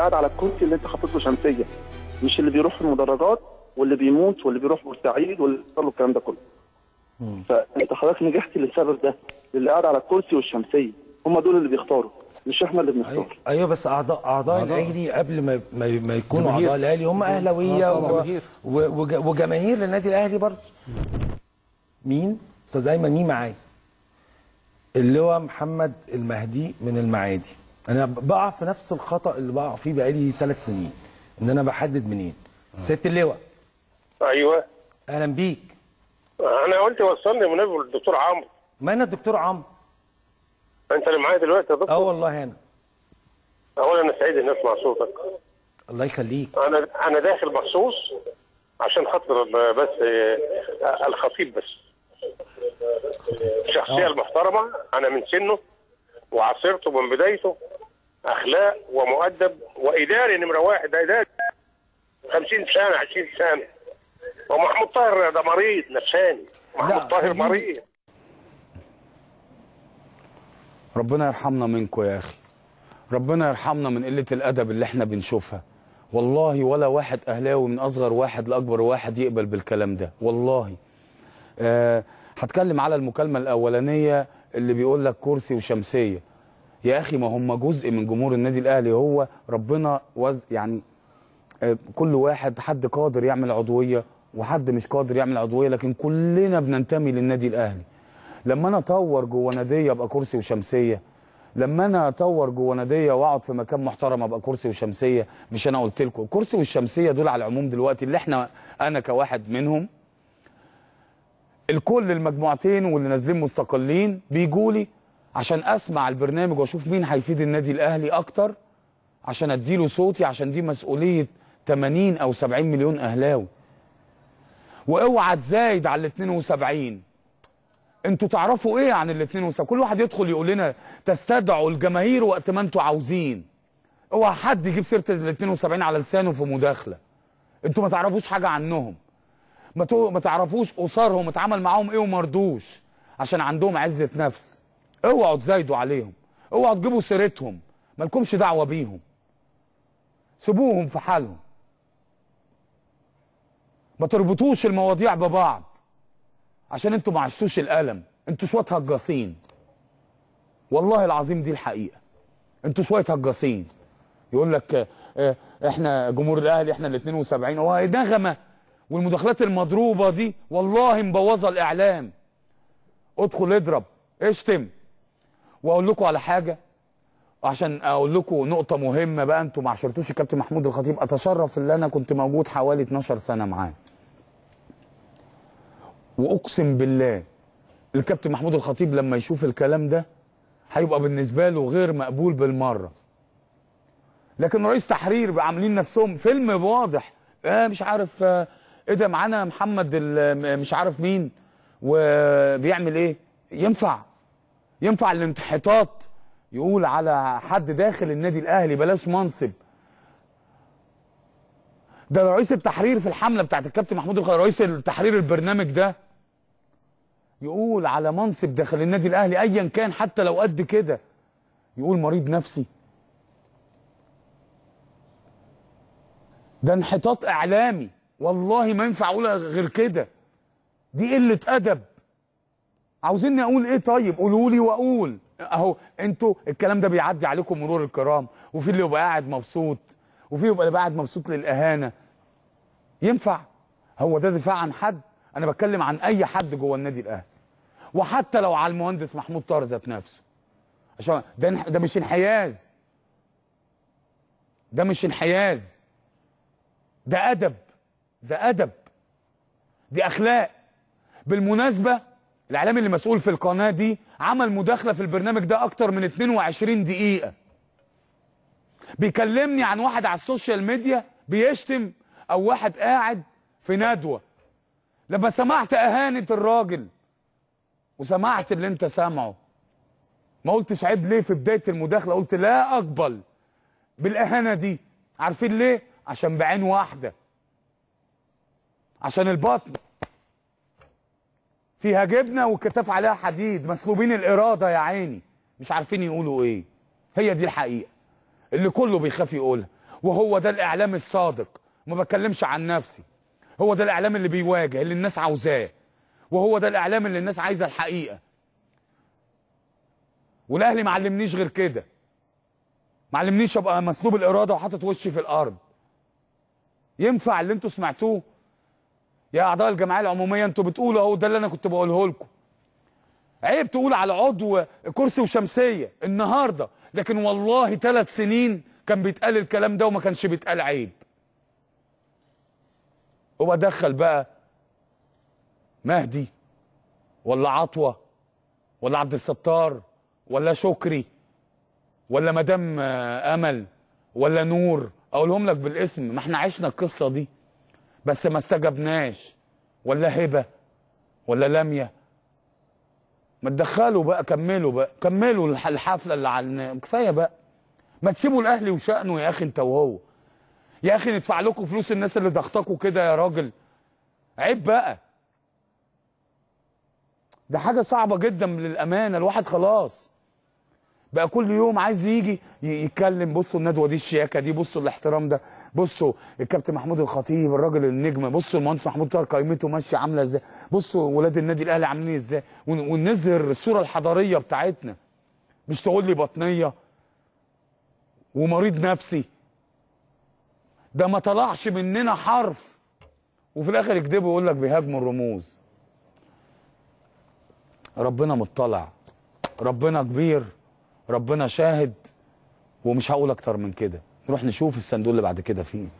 قاعد على الكرسي اللي انت حاطط له شمسيه مش اللي بيروح المدرجات واللي بيموت واللي بيروح بورسعيد واللي بيحصل له الكلام ده كله. فانت حضرتك نجحت للسبب ده للي قاعد على الكرسي والشمسيه هم دول اللي بيختاروا مش احنا اللي بنختار أيوة. ايوه بس اعضاء اعضاء الاهلي قبل ما ما يكونوا اعضاء الاهلي هم آه، اهلاويه آه و... وجماهير للنادي الاهلي برضه مين استاذ ايمن مين معايا اللواء محمد المهدي من المعادي انا بقع في نفس الخطا اللي بقع فيه بقالي ثلاث سنين ان انا بحدد منين ست اللواء ايوه اهلا بيك انا قلت وصلني منبه للدكتور عمرو ما انا الدكتور عمرو انت اللي معايا دلوقتي يا دكتور اه والله انا اولا انا سعيد اني اسمع صوتك الله يخليك انا انا داخل مخصوص عشان خاطر بس آه، الخطيب بس الشخصيه أه. المحترمه انا من سنه وعاصرته من بدايته اخلاق ومؤدب واداري نمره واحد ده اداري 50 سنه 20 سنه ومحمود طاهر ده مريض نفساني محمود طاهر مريض ربنا يرحمنا منكم يا اخي ربنا يرحمنا من قله الادب اللي احنا بنشوفها والله ولا واحد اهلاوي من اصغر واحد لاكبر واحد يقبل بالكلام ده والله أه هتكلم على المكالمه الاولانيه اللي بيقول لك كرسي وشمسيه يا اخي ما هم جزء من جمهور النادي الاهلي هو ربنا وز يعني آه، كل واحد حد قادر يعمل عضويه وحد مش قادر يعمل عضويه لكن كلنا بننتمي للنادي الاهلي لما انا اطور جوه ناديه ابقى كرسي وشمسيه لما انا اطور جوه ناديه واقعد في مكان محترم ابقى كرسي وشمسيه مش انا قلت لكم الكرسي والشمسيه دول على العموم دلوقتي اللي احنا انا كواحد منهم الكل المجموعتين واللي نازلين مستقلين بيجوا لي عشان اسمع البرنامج واشوف مين هيفيد النادي الاهلي اكتر عشان اديله صوتي عشان دي مسؤوليه 80 او 70 مليون اهلاوي واوعى تزايد على ال 72 انتوا تعرفوا ايه عن ال 72 كل واحد يدخل يقول لنا تستدعوا الجماهير وقت ما انتوا عاوزين اوعى حد يجيب سيره ال 72 على لسانه في مداخله انتوا ما تعرفوش حاجه عنهم ما ما تعرفوش قصارهم اتعامل معاهم ايه وما رضوش عشان عندهم عزه نفس اوعوا تزايدوا عليهم اوعوا تجيبوا سيرتهم مالكمش دعوه بيهم سيبوهم في حالهم ما تربطوش المواضيع ببعض عشان انتوا ما عشتوش الالم انتوا شويه هجاصين والله العظيم دي الحقيقه انتوا شويه هجاصين يقول لك آه، احنا جمهور الاهلي احنا ال 72 هو نغمه والمداخلات المضروبه دي والله مبوظه الاعلام ادخل اضرب اشتم واقول لكم على حاجه عشان اقول لكم نقطه مهمه بقى انتوا ما عشرتوش الكابتن محمود الخطيب اتشرف ان انا كنت موجود حوالي 12 سنه معاه واقسم بالله الكابتن محمود الخطيب لما يشوف الكلام ده هيبقى بالنسبه له غير مقبول بالمره لكن رئيس تحرير عاملين نفسهم فيلم واضح آه مش عارف آه ايه ده معانا محمد مش عارف مين وبيعمل ايه ينفع ينفع الانتحاطات يقول على حد داخل النادي الاهلي بلاش منصب ده رئيس التحرير في الحمله بتاعت الكابتن محمود الخير رئيس التحرير البرنامج ده يقول على منصب داخل النادي الاهلي ايا كان حتى لو قد كده يقول مريض نفسي ده انحطاط اعلامي والله ما ينفع اقولها غير كده دي قله ادب عاوزيني اقول ايه طيب قولوا لي واقول اهو انتوا الكلام ده بيعدي عليكم مرور الكرام وفي اللي يبقى قاعد مبسوط وفي يبقى قاعد مبسوط للاهانه ينفع هو ده دفاع عن حد انا بتكلم عن اي حد جوه النادي الاهلي وحتى لو على المهندس محمود طاهر ذات نفسه عشان ده ده مش انحياز ده مش انحياز ده ادب ده أدب دي أخلاق بالمناسبة الإعلامي اللي مسؤول في القناة دي عمل مداخلة في البرنامج ده أكتر من 22 دقيقة بيكلمني عن واحد على السوشيال ميديا بيشتم أو واحد قاعد في ندوة لما سمعت أهانة الراجل وسمعت اللي أنت سامعه ما قلتش عيب ليه في بداية المداخلة قلت لا أقبل بالإهانة دي عارفين ليه؟ عشان بعين واحدة عشان البطن فيها جبنه والكتاف عليها حديد مسلوبين الاراده يا عيني مش عارفين يقولوا ايه هي دي الحقيقه اللي كله بيخاف يقولها وهو ده الاعلام الصادق ما بتكلمش عن نفسي هو ده الاعلام اللي بيواجه اللي الناس عاوزاه وهو ده الاعلام اللي الناس عايزه الحقيقه والاهلي ما علمنيش غير كده ما علمنيش ابقى مسلوب الاراده وحاطط وشي في الارض ينفع اللي انتوا سمعتوه يا اعضاء الجمعيه العموميه انتوا بتقولوا اهو ده اللي انا كنت بقوله لكم عيب تقول على عضو كرسي وشمسيه النهارده لكن والله ثلاث سنين كان بيتقال الكلام ده وما كانش بيتقال عيب وبدخل بقى مهدي ولا عطوه ولا عبد الستار ولا شكري ولا مدام امل ولا نور اقولهم لك بالاسم ما احنا عشنا القصه دي بس ما استجبناش ولا هبه ولا لميه ما تدخلوا بقى كملوا بقى كملوا الحفله اللي على كفايه بقى ما تسيبوا الاهلي وشأنه يا اخي انت وهو يا اخي ندفع لكم فلوس الناس اللي ضغطاكوا كده يا راجل عيب بقى ده حاجه صعبه جدا للامانه الواحد خلاص بقى كل يوم عايز يجي يتكلم بصوا الندوه دي الشياكه دي بصوا الاحترام ده بصوا الكابتن محمود الخطيب الراجل النجم بصوا المهندس محمود طاهر قائمته ماشيه عامله ازاي بصوا ولاد النادي الاهلي عاملين ازاي ونظهر الصوره الحضاريه بتاعتنا مش تقول لي بطنيه ومريض نفسي ده ما طلعش مننا حرف وفي الاخر يكذبوا ويقول لك بيهاجموا الرموز ربنا مطلع ربنا كبير ربنا شاهد ومش هقول اكتر من كده نروح نشوف الصندوق اللي بعد كده فيه